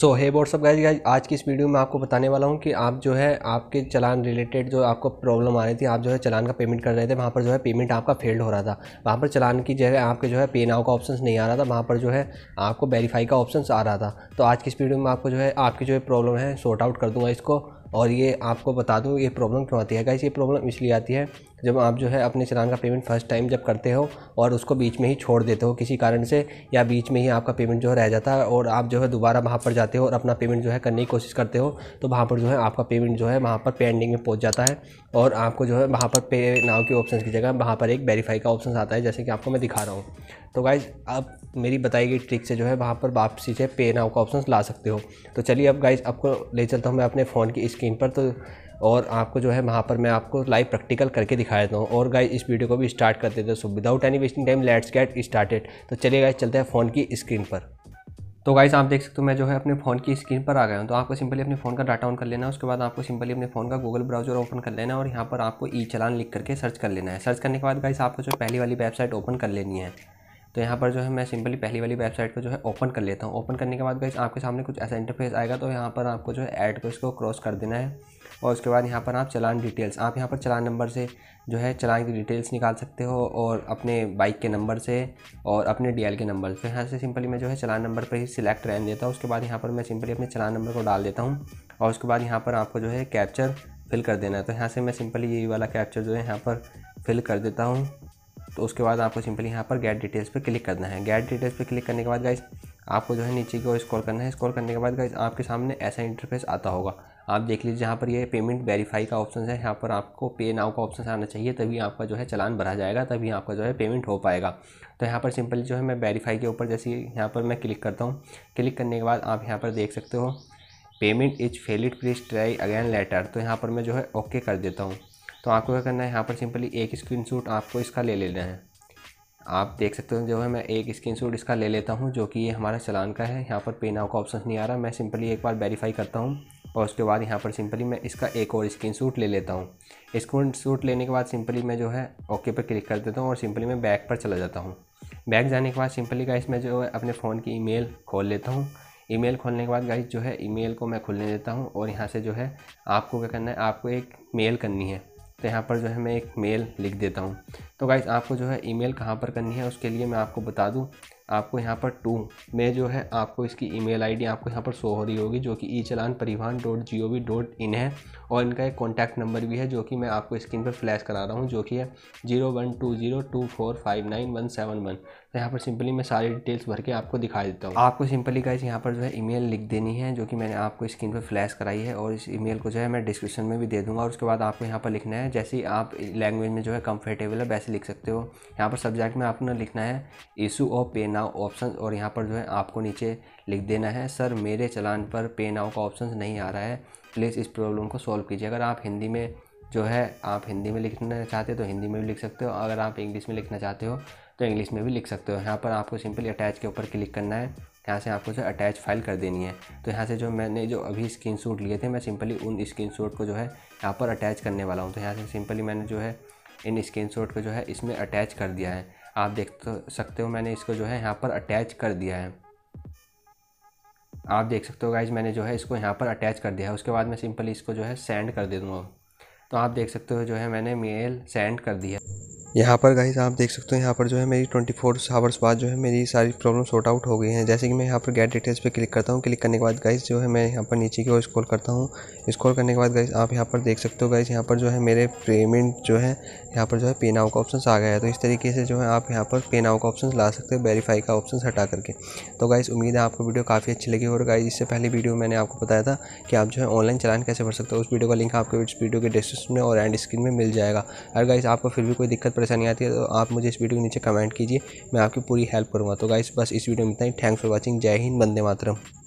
सो है what's up guys guys आज की इस वीडियो में आपको बताने वाला हूँ कि आप जो है आपके चलान रिलेटेड जो आपको प्रॉब्लम आ रही थी आप जो है चलान का पेमेंट कर रहे थे वहाँ पर जो है पेमेंट आपका फेल्ड हो रहा था वहाँ पर चलान की जगह आपके जो है पे नाव का ऑप्शन नहीं आ रहा था वहाँ पर जो है आपको वेरीफाई का ऑप्शन आ रहा था तो आज की इस वीडियो में आपको जो है आपकी जो है प्रॉब्लम है शॉर्ट आउट कर दूँगा इसको और ये आपको बता दूँ ये प्रॉब्लम क्यों आती है गाइज ये प्रॉब्लम इसलिए आती है जब आप जो है अपने चलान का पेमेंट फर्स्ट टाइम जब करते हो और उसको बीच में ही छोड़ देते हो किसी कारण से या बीच में ही आपका पेमेंट जो है रह जाता है और आप जो है दोबारा वहाँ पर जाते हो और अपना पेमेंट जो है करने की कोशिश करते हो तो वहाँ पर जो है आपका पेमेंट जो है वहाँ पर पेंडिंग में पहुँच जाता है और आपको जो है वहाँ पर पे नाव के ऑप्शन की जगह वहाँ पर एक वेरीफाई का ऑप्शन आता है जैसे कि आपको मैं दिखा रहा हूँ तो गाइज आप मेरी बताई गई ट्रिक से जो है वहाँ पर वापसी से पे नाव का ऑप्शन ला सकते हो तो चलिए अब गाइज आपको ले चलता हूँ मैं अपने फ़ोन की स्क्रीन पर तो और आपको जो है वहाँ पर मैं आपको लाइव प्रैक्टिकल करके दिखा देता हूँ और गाइज इस वीडियो को भी स्टार्ट कर देते so without any wasting time let's get started तो चलिए गाइज चलते हैं फ़ोन की स्क्रीन पर तो गाइज आप देख सकते हो मैं जो है अपने फ़ोन की स्क्रीन पर आ गया हूँ तो आपको सिंपली अपने फ़ोन का डाटा ऑन कर लेना है उसके बाद आपको सिंपली अपने फ़ोन का गूगल ब्राउजर ओपन कर लेना है और यहाँ पर आपको ई चलान लिख करके सर्च कर लेना है सर्च करने के बाद गाइस आपको जो पहली वाली वेबसाइट ओपन कर लेनी है तो यहाँ पर जो है मैं सिंपली पहली वाली वेबसाइट को जो है ओपन कर लेता हूँ ओपन करने के बाद गाइस आपके सामने कुछ ऐसा इंटरफेस आएगा तो यहाँ पर आपको जो है ऐड को इसको क्रॉस कर देना है और उसके बाद यहाँ पर आप चलान डिटेल्स आप यहाँ पर चलान नंबर से जो है चलान की डिटेल्स निकाल सकते हो और अपने बाइक के नंबर से और अपने डीएल के नंबर से यहाँ से सिंपली मैं जो है चलान नंबर पर ही सिलेक्ट रहने देता हूँ उसके बाद यहाँ पर मैं सिंपली अपने चलान नंबर को डाल देता हूँ और उसके बाद यहाँ पर आपको जो है कैप्चर फिल कर देना है तो यहाँ से मैं सिंपली यही वाला कैप्चर जो है यहाँ पर फिल कर देता हूँ तो उसके बाद आपको सिंपली यहाँ पर गैट डिटेल्स पे क्लिक करना है गैट डिटेल्स पे क्लिक करने के बाद गाइज आपको जो है नीचे की ओर स्कोर करना है स्कोर करने के बाद गाइज आपके सामने ऐसा इंटरफेस आता होगा आप देख लीजिए यहाँ पर ये पेमेंट वेरीफाई का ऑप्शन है यहाँ पर आपको पे नाउ का ऑप्शन आना चाहिए तभी आपका जो है चलान भरा जाएगा तभी आपका जो है पेमेंट हो पाएगा तो यहाँ पर सिंपली जो है मैं वेरीफाई के ऊपर जैसे यहाँ पर मैं क्लिक करता हूँ क्लिक करने के बाद आप यहाँ पर देख सकते हो payment is failed please try again later तो यहाँ पर मैं जो है ओके कर देता हूँ तो आपको क्या करना है यहाँ पर सिंपली एक स्क्रीन आपको इसका ले लेना है आप देख सकते हो जो है मैं एक स्क्रीन इसका ले लेता हूँ जो कि ये हमारा चलान का है यहाँ पर पे नाव का ऑप्शन नहीं आ रहा मैं सिंपली एक बार वेरीफाई करता हूँ और उसके बाद यहाँ पर सिंपली मैं इसका एक और स्क्रीन शूट ले लेता हूँ स्क्रीन शूट लेने के बाद सिंपली मैं जो है ओके पर क्लिक कर देता हूँ और सिंपली मैं बैक पर चला जाता हूँ बैक जाने के बाद सिंपली गाइस मैं जो है अपने फ़ोन की ईमेल खोल लेता हूँ ईमेल खोलने के बाद गाइस जो है ईमेल को मैं खुलने देता हूँ और यहाँ से जो है आपको क्या करना है आपको एक मेल करनी है तो यहाँ पर जो है मैं एक मेल लिख देता हूँ तो गाइज़ आपको जो है ईमेल कहाँ पर करनी है उसके लिए मैं आपको बता दूँ आपको यहाँ पर टू में जो है आपको इसकी ईमेल आईडी आपको यहाँ पर शो हो रही होगी जो कि e challan Parivahan dot G O V dot in है और इनका एक कॉन्टैक्ट नंबर भी है जो कि मैं आपको स्क्रीन पर फ्लैश करा रहा हूँ जो कि है zero one two zero two four five nine one seven one तो यहाँ पर सिंपली मैं सारी डिटेल्स भर के आपको दिखा देता हूँ आपको सिंपली गाइज यहाँ पर जो है ईमेल लिख देनी है जो कि मैंने आपको स्क्रीन पर फ्लैश कराई है और इस ईमेल को जो है मैं डिस्क्रिप्शन में भी दे दूँगा और उसके बाद आपको यहाँ पर लिखना है जैसे आप लैंग्वेज में जो है कम्फर्टेबल है वैसे लिख सकते हो यहाँ पर सब्जेक्ट में आपने लिखना है इशू ऑफ पेना नाव ऑप्शन और यहाँ पर जो है आपको नीचे लिख देना है सर मेरे चलान पर पे नाव का ऑप्शन नहीं आ रहा है प्लीज़ इस प्रॉब्लम को सॉल्व कीजिए अगर आप हिंदी में जो है आप हिंदी में लिखना चाहते हो तो हिंदी में भी लिख सकते हो अगर आप इंग्लिश में लिखना चाहते हो तो इंग्लिश में भी लिख सकते हो यहाँ पर आपको सिंपली अटैच के ऊपर क्लिक करना है यहाँ से आपको जो अटैच फाइल कर देनी है तो यहाँ से जो मैंने जो अभी स्क्रीन लिए थे मैं सिंपली उन स्क्रीन शॉट को जो है यहाँ पर अटैच करने वाला हूँ तो यहाँ से सिंपली मैंने जो है इन स्क्रीन शॉट को जो है इसमें अटैच कर दिया है आप देख सकते हो मैंने इसको जो है यहाँ पर अटैच कर दिया है आप देख सकते हो गाइज मैंने जो है इसको यहाँ पर अटैच कर दिया है उसके बाद मैं सिंपली इसको जो है सेंड कर दे दूँगा तो आप देख सकते हो जो है मैंने मेल सेंड कर दिया यहाँ पर गाइस आप देख सकते हो यहाँ पर जो है मेरी ट्वेंटी फोर आवर्स बाद जो है मेरी सारी प्रॉब्लम सॉर्ट आउट हो गई है जैसे कि मैं यहाँ पर गेट डिटेल्स पे क्लिक करता हूँ क्लिक करने के बाद गाइस जो है मैं यहाँ पर नीचे की ओर स्क्रॉल करता हूँ स्क्रॉल करने के बाद गाइस आप यहाँ पर देख सकते हो गाइस यहाँ पर जो है मेरे पेमेंट जो है यहाँ पर जो है पेनाओ का ऑप्शन आ गया है तो इस तरीके से जो है आप यहाँ पर पेनाओ का ऑप्शन ला सकते हो वेरीफाई का ऑप्शन हटा करके तो गाइस उम्मीद है आपको वीडियो काफ़ी अच्छी लगी और गाइस इससे पहले वीडियो मैंने आपको बताया था कि आप जो है ऑनलाइन चलान कैसे भर सकते हो उस वीडियो का लिंक आपको इस वीडियो के डिस्क्रिप्शन में और एंड स्क्रीन में मिल जाएगा अगर गाइस आपको फिर भी कोई दिक्कत परेशानी आती है तो आप मुझे इस वीडियो के नीचे कमेंट कीजिए मैं आपकी पूरी हेल्प करूँगा तो गाइस बस इस वीडियो में इतना ही थैंक्स फॉर वॉचिंग जय हिंद बंदे मातरम